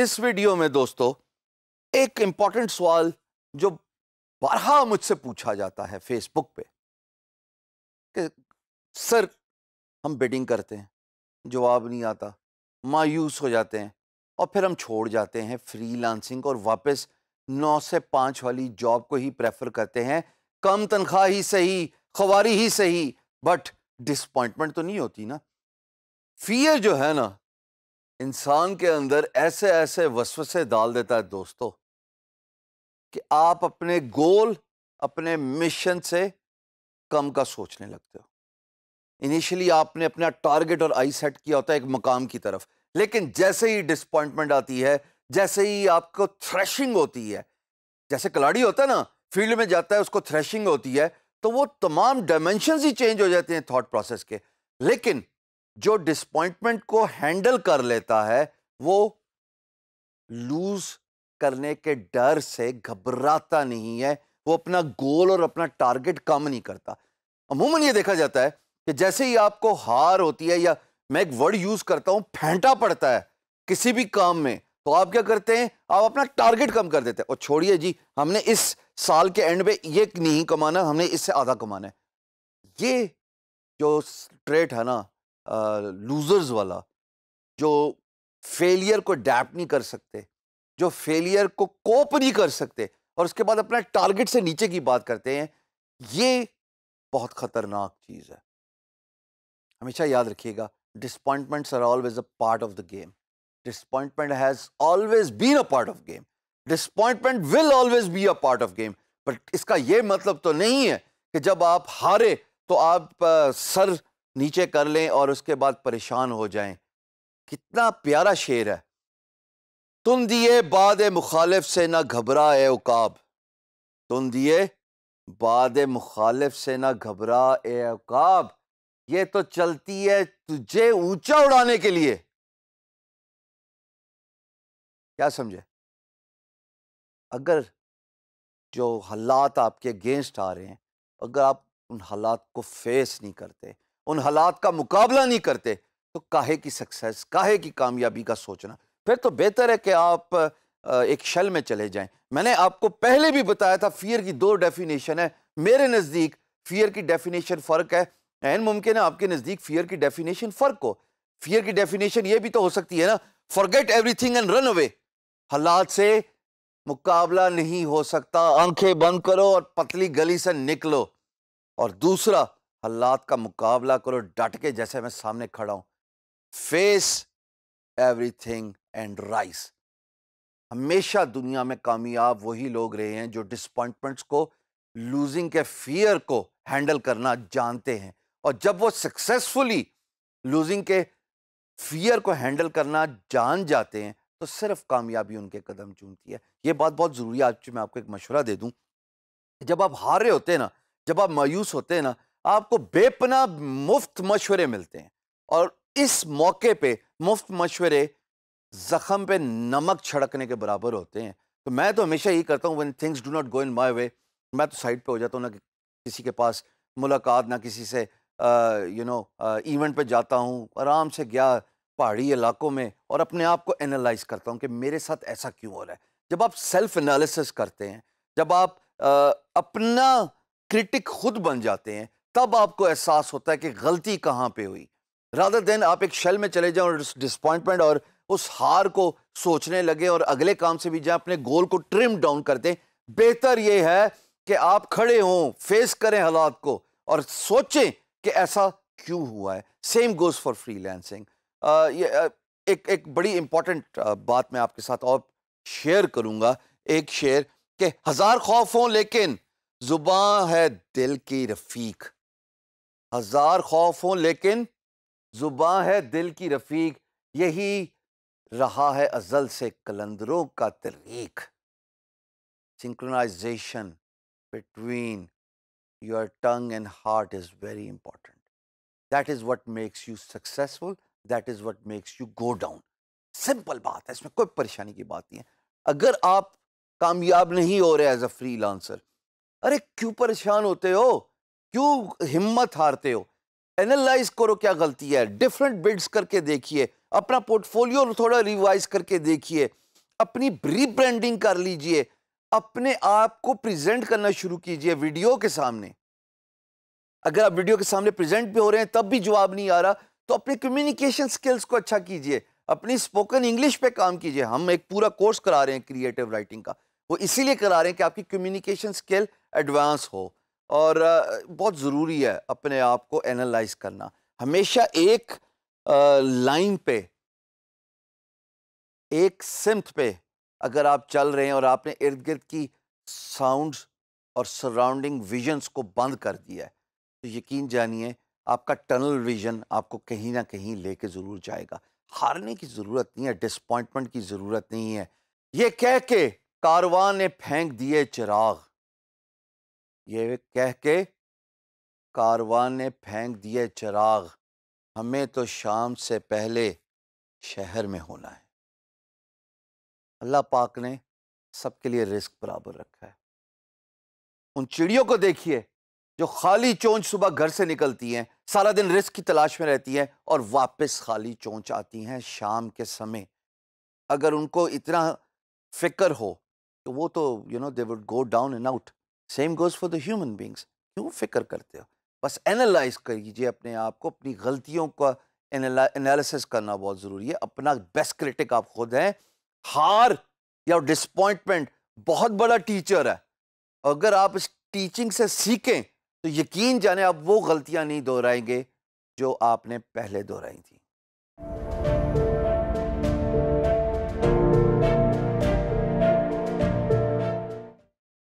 इस वीडियो में दोस्तों एक इंपॉर्टेंट सवाल जो बारहा मुझसे पूछा जाता है फेसबुक पे कि सर हम बेटिंग करते हैं जवाब नहीं आता मायूस हो जाते हैं और फिर हम छोड़ जाते हैं फ्रीलांसिंग और वापस नौ से पाँच वाली जॉब को ही प्रेफर करते हैं कम तनख्वाह ही सही खवारी ही सही बट डिसपॉइंटमेंट तो नहीं होती ना फियर जो है ना इंसान के अंदर ऐसे ऐसे वसवसे डाल देता है दोस्तों कि आप अपने गोल अपने मिशन से कम का सोचने लगते हो इनिशियली आपने अपना टारगेट और आई सेट किया होता है एक मकाम की तरफ लेकिन जैसे ही डिसपॉइंटमेंट आती है जैसे ही आपको थ्रेशिंग होती है जैसे कलाड़ी होता है ना फील्ड में जाता है उसको थ्रेशिंग होती है तो वो तमाम डायमेंशन ही चेंज हो जाते हैं थॉट प्रोसेस के लेकिन जो डिसपॉइंटमेंट को हैंडल कर लेता है वो लूज करने के डर से घबराता नहीं है वो अपना गोल और अपना टारगेट कम नहीं करता अमूमन ये देखा जाता है कि जैसे ही आपको हार होती है या मैं एक वर्ड यूज करता हूं फेंटा पड़ता है किसी भी काम में तो आप क्या करते हैं आप अपना टारगेट कम कर देते हैं और छोड़िए जी हमने इस साल के एंड में ये नहीं कमाना हमने इससे आधा कमाना है ये जो ट्रेट है ना लूजर्स वाला जो फेलियर को डैप नहीं कर सकते जो फेलियर को कोप नहीं कर सकते और उसके बाद अपना टारगेट से नीचे की बात करते हैं ये बहुत खतरनाक चीज है हमेशा याद रखिएगा disappointments are always a part of the game disappointment has always been a part of game disappointment will always be a part of game but इसका यह मतलब तो नहीं है कि जब आप हारे तो आप आ, सर आ, नीचे कर लें और उसके बाद परेशान हो जाएं कितना प्यारा शेर है तुम दिए बाद मुखालिफ से ना घबरा ए उकाब तुम दिए बाद मुखालिफ से ना घबरा ए उकाब ये तो चलती है तुझे ऊंचा उड़ाने के लिए क्या समझे अगर जो हालात आपके अगेंस्ट आ रहे हैं अगर आप उन हालात को फेस नहीं करते उन हालात का मुकाबला नहीं करते तो काहे की सक्सेस काहे की कामयाबी का सोचना फिर तो बेहतर है कि आप एक शल में चले जाएं मैंने आपको पहले भी बताया था फियर की दो डेफिनेशन है मेरे नज़दीक फियर की डेफिनेशन फ़र्क है एन मुमकिन है आपके नज़दीक फियर की डेफिनेशन फ़र्क हो फियर की डेफिनेशन ये भी तो हो सकती है ना forget everything and run away हालात से मुकाबला नहीं हो सकता आंखें बंद करो और पतली गली से निकलो और दूसरा हालात का मुकाबला करो डट के जैसे मैं सामने खड़ा हूँ फेस एवरीथिंग एंड राइस हमेशा दुनिया में कामयाब वही लोग रहे हैं जो डिसपॉइंटमेंट्स को लूजिंग के फियर को हैंडल करना जानते हैं और जब वो सक्सेसफुली लूजिंग के फियर को हैंडल करना जान जाते हैं तो सिर्फ कामयाबी उनके कदम चूमती है ये बात बहुत ज़रूरी है आज मैं आपको एक मशवरा दे दूँ जब आप हार रहे होते हैं ना जब आप मायूस होते हैं ना आपको बेपना मुफ्त मशवरे मिलते हैं और इस मौके पे मुफ्त मशवरे ज़ख्म पे नमक छड़कने के बराबर होते हैं तो मैं तो हमेशा यही करता हूँ when things do not go in my way मैं तो साइड पे हो जाता हूँ ना किसी के पास मुलाकात ना किसी से यू नो इवेंट पे जाता हूँ आराम से गया पहाड़ी इलाकों में और अपने आप को एनालाइज करता हूँ कि मेरे साथ ऐसा क्यों हो रहा है जब आप सेल्फ एनालिसिस करते हैं जब आप आ, अपना क्रिटिक खुद बन जाते हैं तब आपको एहसास होता है कि गलती कहाँ पे हुई राधा देन आप एक शल में चले जाएं और डिसपॉइंटमेंट और उस हार को सोचने लगे और अगले काम से भी जाए अपने गोल को ट्रिम डाउन कर दें बेहतर ये है कि आप खड़े हों फेस करें हालात को और सोचें कि ऐसा क्यों हुआ है same goes for freelancing एक एक बड़ी इंपॉर्टेंट बात मैं आपके साथ और शेयर करूंगा एक शेयर कि हज़ार खौफ हों लेकिन जुबान है दिल की रफीक हजार खौफ हों लेकिन जुबा है दिल की रफीक यही रहा है अजल से कलंदरों का तरीक synchronization between your tongue and heart is very important that is what makes you successful that is what makes you go down simple बात है इसमें कोई परेशानी की बात नहीं है अगर आप कामयाब नहीं हो रहे एज अ फ्री लांसर अरे क्यों परेशान होते हो क्यों हिम्मत हारते हो एनालाइज करो क्या गलती है डिफरेंट बिल्ड्स करके देखिए अपना पोर्टफोलियो थोड़ा रिवाइज करके देखिए अपनी रीब्रांडिंग कर लीजिए अपने आप को प्रेजेंट करना शुरू कीजिए वीडियो के सामने अगर आप वीडियो के सामने प्रेजेंट भी हो रहे हैं तब भी जवाब नहीं आ रहा तो अपने कम्युनिकेशन स्किल्स को अच्छा कीजिए अपनी स्पोकन इंग्लिश पे काम कीजिए हम एक पूरा कोर्स करा रहे हैं क्रिएटिव राइटिंग का वो इसीलिए करा रहे हैं कि आपकी कम्युनिकेशन स्किल एडवांस हो और बहुत ज़रूरी है अपने आप को एनालाइज करना हमेशा एक लाइन पे एक सिमत पे अगर आप चल रहे हैं और आपने इर्द गिर्द की साउंड्स और सराउंडिंग विजन्स को बंद कर दिया है तो यकीन जानिए आपका टनल विजन आपको कहीं ना कहीं लेके ज़रूर जाएगा हारने की ज़रूरत नहीं है डिसपॉइंटमेंट की ज़रूरत नहीं है ये कह के कारवां ने फेंक दिए चिराग ये कह के कारवान ने फेंक दिए चराग हमें तो शाम से पहले शहर में होना है अल्लाह पाक ने सबके लिए रिस्क बराबर रखा है उन चिड़ियों को देखिए जो खाली चोंच सुबह घर से निकलती हैं सारा दिन रिस्क की तलाश में रहती हैं और वापस खाली चोंच आती हैं शाम के समय अगर उनको इतना फिक्र हो तो वो तो you know they would go down and out same goes for the human beings क्यों फिक्र करते हो बस एनालाइज लीजिए अपने आप को अपनी गलतियों का एनालिसिस करना बहुत ज़रूरी है अपना बेस्ट क्रिटिक आप खुद हैं हार या डिसपॉइंटमेंट बहुत बड़ा टीचर है अगर आप इस टीचिंग से सीखें तो यकीन जाने आप वो गलतियां नहीं दोहराएंगे जो आपने पहले दोहराई थी